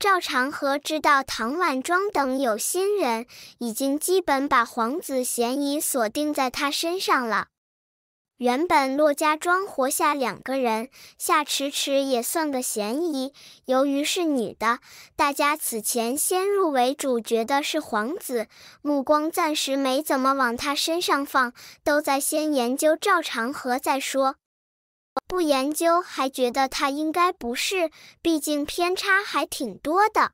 赵长河知道唐婉庄等有心人已经基本把皇子嫌疑锁定在他身上了。原本骆家庄活下两个人，夏迟迟也算个嫌疑。由于是女的，大家此前先入为主，觉得是皇子，目光暂时没怎么往他身上放，都在先研究赵长河再说。不研究还觉得他应该不是，毕竟偏差还挺多的。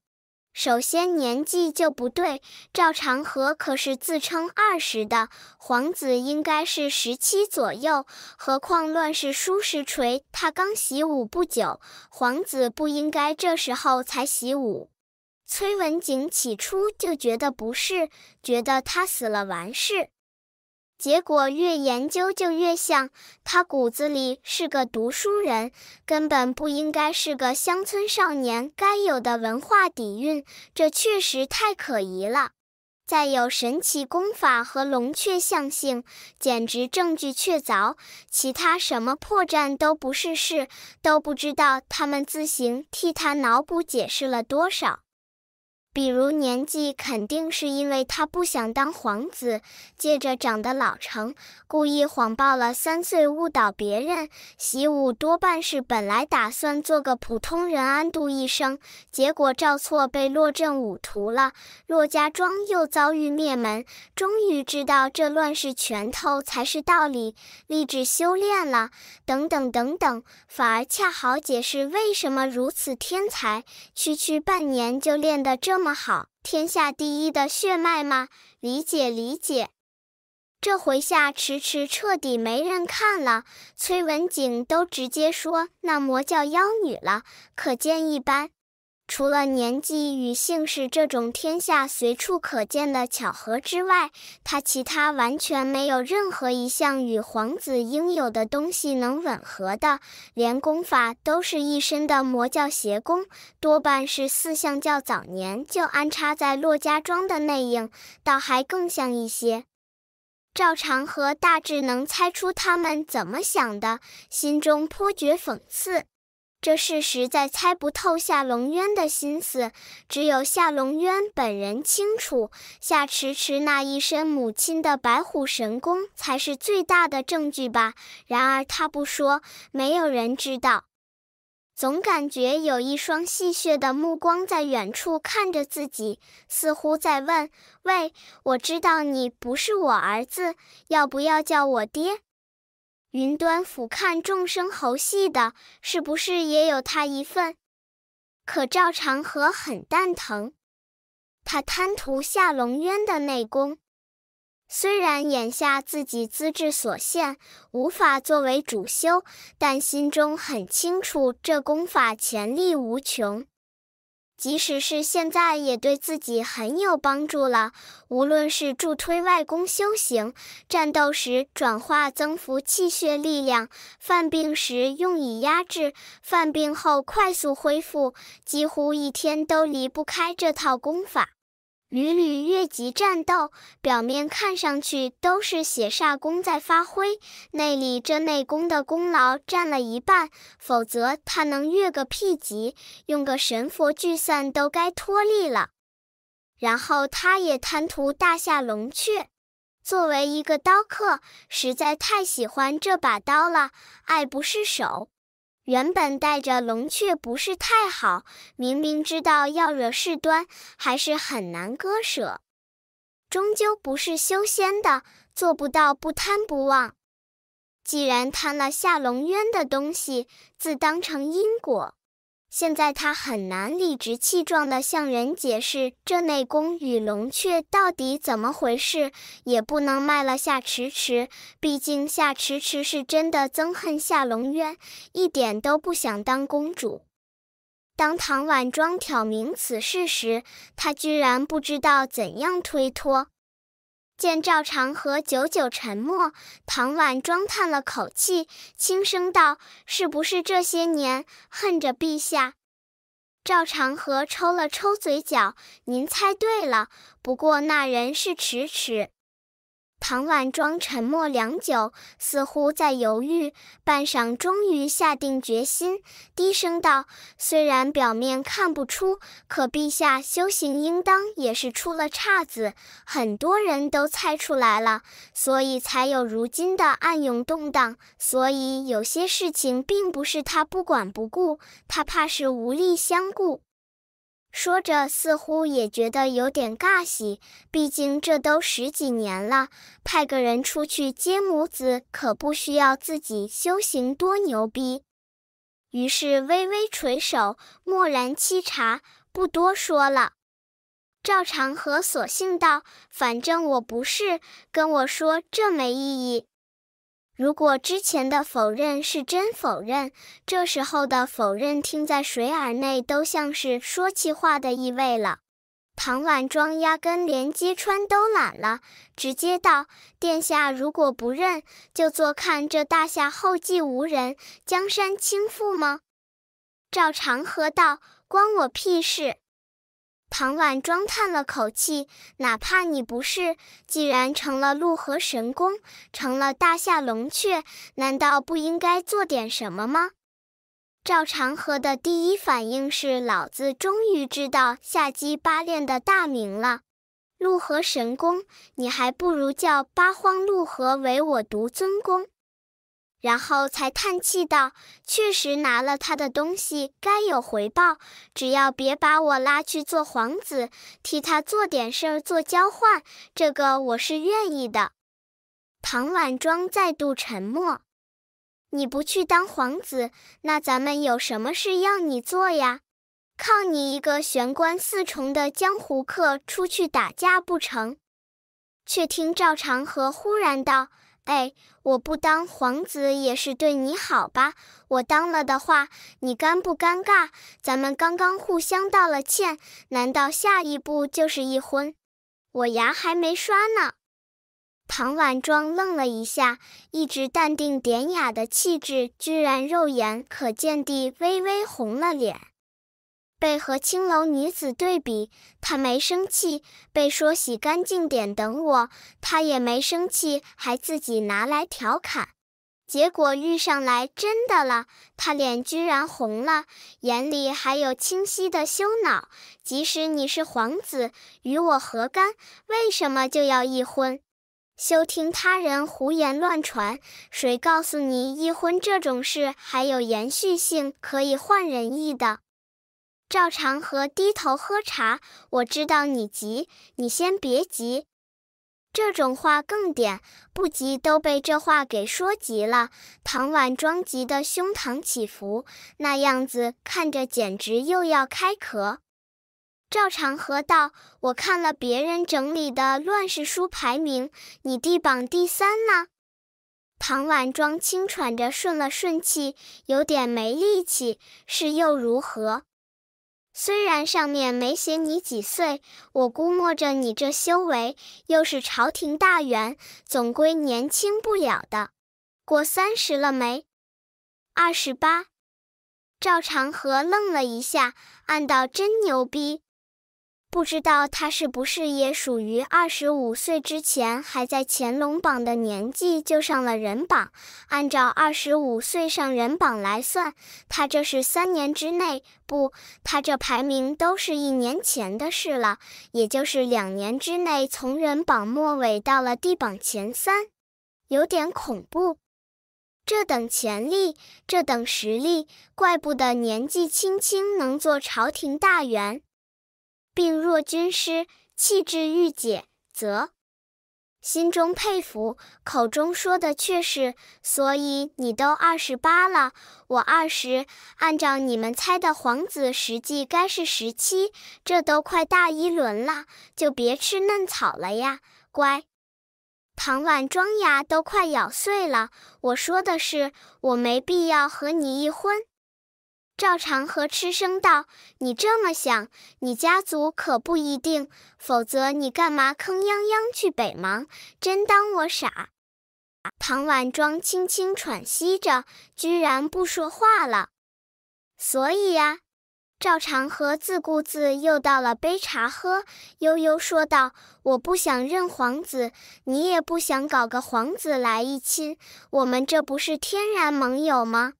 首先年纪就不对，赵长河可是自称二十的皇子，应该是十七左右。何况乱世书石锤，他刚习武不久，皇子不应该这时候才习武。崔文景起初就觉得不是，觉得他死了完事。结果越研究就越像，他骨子里是个读书人，根本不应该是个乡村少年该有的文化底蕴，这确实太可疑了。再有神奇功法和龙雀象性，简直证据确凿，其他什么破绽都不是事，都不知道他们自行替他脑补解释了多少。比如年纪肯定是因为他不想当皇子，借着长得老成，故意谎报了三岁，误导别人。习武多半是本来打算做个普通人安度一生，结果赵错被落振武屠了，骆家庄又遭遇灭门，终于知道这乱世拳头才是道理，立志修炼了。等等等等，反而恰好解释为什么如此天才，区区半年就练得这么。那么好，天下第一的血脉吗？理解理解。这回下迟迟彻底没人看了，崔文景都直接说那魔教妖女了，可见一斑。除了年纪与姓氏这种天下随处可见的巧合之外，他其他完全没有任何一项与皇子应有的东西能吻合的，连功法都是一身的魔教邪功，多半是四象教早年就安插在骆家庄的内应，倒还更像一些。赵长河大致能猜出他们怎么想的，心中颇觉讽刺。这事实在猜不透夏龙渊的心思，只有夏龙渊本人清楚。夏迟迟那一身母亲的白虎神功才是最大的证据吧？然而他不说，没有人知道。总感觉有一双戏谑的目光在远处看着自己，似乎在问：“喂，我知道你不是我儿子，要不要叫我爹？”云端俯瞰众生，猴戏的，是不是也有他一份？可赵长河很蛋疼，他贪图下龙渊的内功，虽然眼下自己资质所限，无法作为主修，但心中很清楚，这功法潜力无穷。即使是现在，也对自己很有帮助了。无论是助推外功修行，战斗时转化增幅气血力量，犯病时用以压制，犯病后快速恢复，几乎一天都离不开这套功法。屡屡越级战斗，表面看上去都是血煞功在发挥，内里这内功的功劳占了一半。否则他能越个屁级，用个神佛聚散都该脱力了。然后他也贪图大夏龙雀，作为一个刀客，实在太喜欢这把刀了，爱不释手。原本带着龙雀不是太好，明明知道要惹事端，还是很难割舍。终究不是修仙的，做不到不贪不忘。既然贪了下龙渊的东西，自当成因果。现在他很难理直气壮地向人解释这内功与龙雀到底怎么回事，也不能卖了夏迟迟，毕竟夏迟迟是真的憎恨夏龙渊，一点都不想当公主。当唐婉庄挑明此事时，他居然不知道怎样推脱。见赵长河久久沉默，唐婉庄叹了口气，轻声道：“是不是这些年恨着陛下？”赵长河抽了抽嘴角：“您猜对了，不过那人是迟迟。”唐婉庄沉默良久，似乎在犹豫，半晌，终于下定决心，低声道：“虽然表面看不出，可陛下修行应当也是出了岔子，很多人都猜出来了，所以才有如今的暗涌动荡。所以有些事情并不是他不管不顾，他怕是无力相顾。”说着，似乎也觉得有点尬喜，毕竟这都十几年了，派个人出去接母子，可不需要自己修行多牛逼。于是微微垂手，默然沏茶，不多说了。赵长河索性道：“反正我不是，跟我说这没意义。”如果之前的否认是真否认，这时候的否认听在谁耳内都像是说气话的意味了。唐婉庄压根连揭穿都懒了，直接道：“殿下如果不认，就坐看这大夏后继无人，江山倾覆吗？”赵长河道：“关我屁事。”唐婉庄叹了口气：“哪怕你不是，既然成了陆河神功，成了大夏龙雀，难道不应该做点什么吗？”赵长河的第一反应是：“老子终于知道夏姬八练的大名了。陆河神功，你还不如叫八荒陆河，唯我独尊功。”然后才叹气道：“确实拿了他的东西，该有回报。只要别把我拉去做皇子，替他做点事儿做交换，这个我是愿意的。”唐婉庄再度沉默。你不去当皇子，那咱们有什么事要你做呀？靠你一个玄关四重的江湖客出去打架不成？却听赵长河忽然道。哎，我不当皇子也是对你好吧？我当了的话，你尴不尴尬？咱们刚刚互相道了歉，难道下一步就是一婚？我牙还没刷呢。唐婉庄愣了一下，一直淡定典雅的气质，居然肉眼可见地微微红了脸。被和青楼女子对比，他没生气；被说洗干净点，等我，他也没生气，还自己拿来调侃。结果遇上来真的了，他脸居然红了，眼里还有清晰的羞恼。即使你是皇子，与我何干？为什么就要易婚？休听他人胡言乱传，谁告诉你易婚这种事还有延续性，可以换人意的？赵长河低头喝茶，我知道你急，你先别急。这种话更点，不急都被这话给说急了。唐婉庄急得胸膛起伏，那样子看着简直又要开壳。赵长河道：“我看了别人整理的乱世书排名，你第榜第三呢。”唐婉庄轻喘着，顺了顺气，有点没力气。是又如何？虽然上面没写你几岁，我估摸着你这修为又是朝廷大员，总归年轻不了的。过三十了没？二十八。赵长河愣了一下，暗道真牛逼。不知道他是不是也属于二十五岁之前还在乾隆榜的年纪就上了人榜？按照二十五岁上人榜来算，他这是三年之内不？他这排名都是一年前的事了，也就是两年之内从人榜末尾到了地榜前三，有点恐怖。这等潜力，这等实力，怪不得年纪轻轻能做朝廷大员。病弱军师，气质御解，则心中佩服，口中说的却是：“所以你都二十八了，我二十，按照你们猜的，皇子实际该是十七，这都快大一轮了，就别吃嫩草了呀，乖。”唐婉装牙都快咬碎了，我说的是，我没必要和你一婚。赵长河嗤声道：“你这么想，你家族可不一定。否则你干嘛坑泱泱去北邙？真当我傻？”唐婉庄轻轻喘息着，居然不说话了。所以啊，赵长河自顾自又倒了杯茶喝，悠悠说道：“我不想认皇子，你也不想搞个皇子来一亲，我们这不是天然盟友吗？”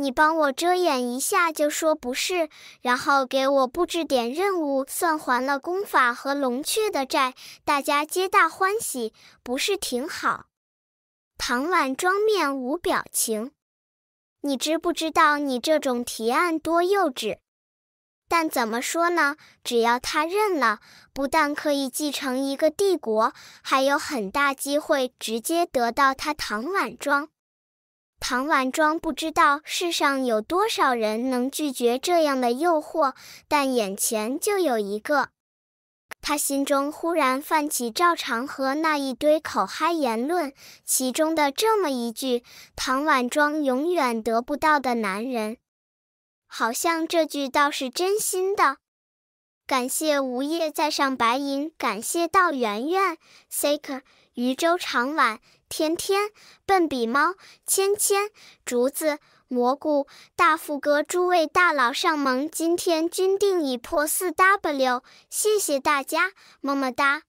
你帮我遮掩一下，就说不是，然后给我布置点任务，算还了功法和龙雀的债，大家皆大欢喜，不是挺好？唐婉庄面无表情。你知不知道你这种提案多幼稚？但怎么说呢？只要他认了，不但可以继承一个帝国，还有很大机会直接得到他唐婉庄。唐婉庄不知道世上有多少人能拒绝这样的诱惑，但眼前就有一个。他心中忽然泛起赵长河那一堆口嗨言论，其中的这么一句：“唐婉庄永远得不到的男人”，好像这句倒是真心的。感谢无业在上白银，感谢道圆圆 s a k e r 渔舟长晚。天天笨比猫、芊芊、竹子、蘑菇、大富哥，诸位大佬上盟，今天均定已破四 W，谢谢大家，么么哒。